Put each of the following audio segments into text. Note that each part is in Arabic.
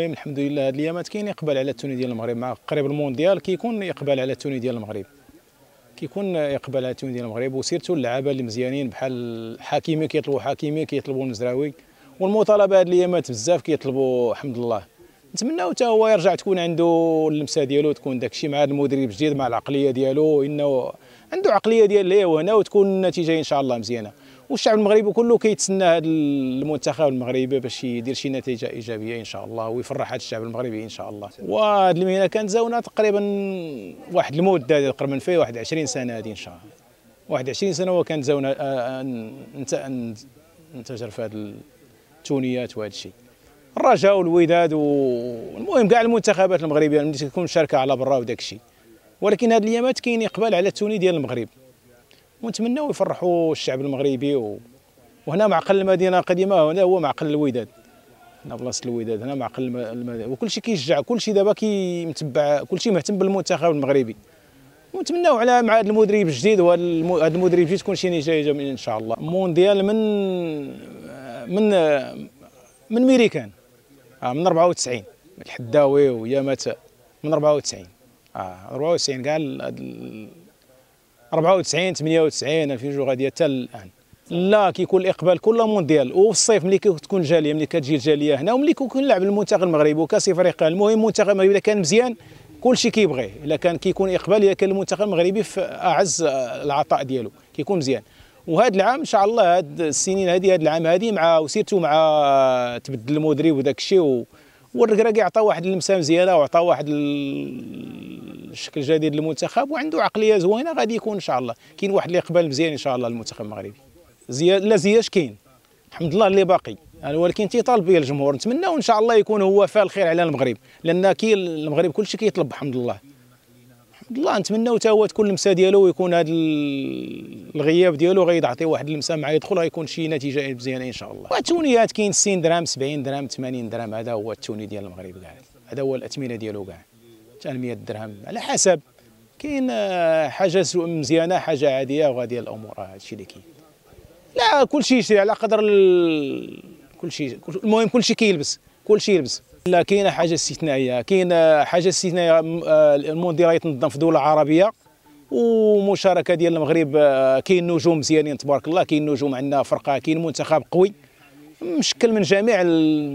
المهم الحمد لله هاد الايامات كاين اقبال على التوني ديال المغرب مع قريب المونديال كيكون اقبال على التوني ديال المغرب كيكون اقبال على التوني ديال المغرب وسيرتو اللعابه اللي مزيانين بحال حكيمي كيطلبوا حكيمي كيطلبوا المزراوي والمطالبه هاد الايامات بزاف كيطلبوا حمد الله نتمناو حتى هو يرجع تكون عنده اللمسه ديالو تكون داكشي مع المدرب الجديد مع العقليه ديالو انه عنده عقليه ديال ليه وهنا وتكون النتيجه ان شاء الله مزيانه والشعب المغربي كله كيتسنى هذا المنتخب المغربي باش يدير شي نتيجه ايجابيه ان شاء الله ويفرح هذا الشعب المغربي ان شاء الله وهذه المهنه كانت زاونه تقريبا واحد المده تقريبا فيه واحد 20 سنه هذه ان شاء الله واحد 20 سنه وكانت آه، آه، انت انتجر في هذه التونيات وهذا الشيء الرجاء والوداد والمهم كاع المنتخبات المغربيه ملي تكون مشاركه على برا وداك الشيء ولكن هذه الايامات كاين اقبال على التوني ديال المغرب ونتمنوا يفرحوا الشعب المغربي و... وهنا معقل المدينه القديمه هنا هو معقل الوداد هنا بلاصه الوداد هنا معقل الم... الم... وكل شيء كيشجع كل شيء دابا كيتبع كل شيء مهتم بالمنتخب المغربي ونتمنوا على مع هذا المدرب الجديد وهذا المدرب الجديد تكون شي نتائج ان شاء الله مونديال من من من ميريكان آه من 94 الحداوي ويامات من 94 اه 94 كاع 94 98 2000 جو غاديه حتى الان لا كيكون الاقبال كله مونديال وفي الصيف ملي كتكون جاليه ملي كتجي الجاليه هنا وملي كيكون لعب المنتخب المغربي وكاس افريقيا المهم المنتخب المغربي الا كان مزيان كلشي كيبغيه الا كان كيكون اقبال الا كان المنتخب المغربي في اعز العطاء ديالو كيكون مزيان وهذا العام ان شاء الله هاد السنين هذه هاد العام هذه مع وسيرته مع تبدل المدرب وداك الشيء والركراكي عطى واحد اللمسه مزيانه وعطى واحد الشكل الجديد للمنتخب وعنده عقليه زوينه غادي يكون ان شاء الله كاين واحد اللي قبل مزيان ان شاء الله للمنتخب المغربي زياد لا زياش كاين الحمد لله اللي باقي يعني ولكن تيطالب به الجمهور نتمناو ان شاء الله يكون هو فعل الخير على المغرب لان كي المغرب كلشي كيطلب الحمد لله الحمد لله نتمناو حتى هو تكون اللمسه ديالو ويكون هذا الغياب ديالو غيعطي واحد اللمسه مع يدخل غيكون شي نتيجه مزيانه ان شاء الله التونيات كاين 60 درهم 70 درهم 80 درهم هذا هو التوني ديال المغرب كاع هذا هو الاثمنه ديالو كاع حتى 100 درهم على حسب كاين آه، حاجه مزيانه حاجه عاديه وغادي الامور هذا آه، الشيء اللي كاين لا كل شيء يشري على قدر كل شيء المهم كل شيء كيلبس كل شيء يلبس لا كاينه حاجه استثنائيه كاينه آه، حاجه استثنائيه المونديال يتنظم في دول عربيه ومشاركه ديال المغرب كاين نجوم مزيانين تبارك الله كاين نجوم عندنا فرقه كاين منتخب قوي مشكل من جميع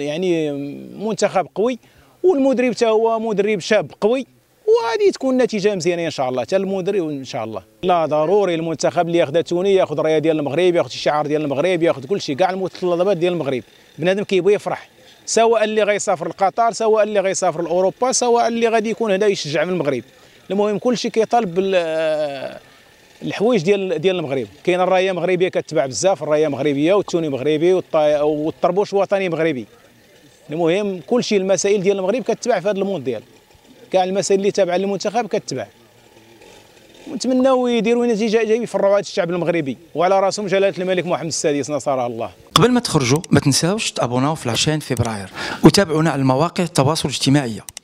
يعني منتخب قوي والمدرب حتى هو مدرب شاب قوي وغادي تكون نتيجه مزيانه ان شاء الله حتى المدرب ان شاء الله لا ضروري المنتخب اللي ياخذ توني ياخذ الرايه ديال المغرب ياخذ الشعار ديال المغرب ياخذ كل شيء كاع المتطلبات ديال المغرب بنادم كيبغي يفرح سواء اللي غيسافر لقطر سواء اللي غيسافر لاوروبا سواء اللي غادي يكون هنا يشجع من المغرب المهم كل شيء كيطالب الحوايج ديال ديال المغرب كاين الرايه المغربيه كتباع بزاف الرايه المغربيه والتوني مغربي والطربوش وطني مغربي المهم كل شيء المسائل ديال المغرب كتباع في هذا المونديال كاع المسائل اللي تابعه للمنتخب كتباع ونتمناو يديروا نتيجه ايجابيه يفرحوا هذا الشعب المغربي وعلى راسهم جلاله الملك محمد السادس نصره الله قبل ما تخرجوا ما تنساوش تابوناو في لاشين فبراير وتابعونا على المواقع التواصل الاجتماعي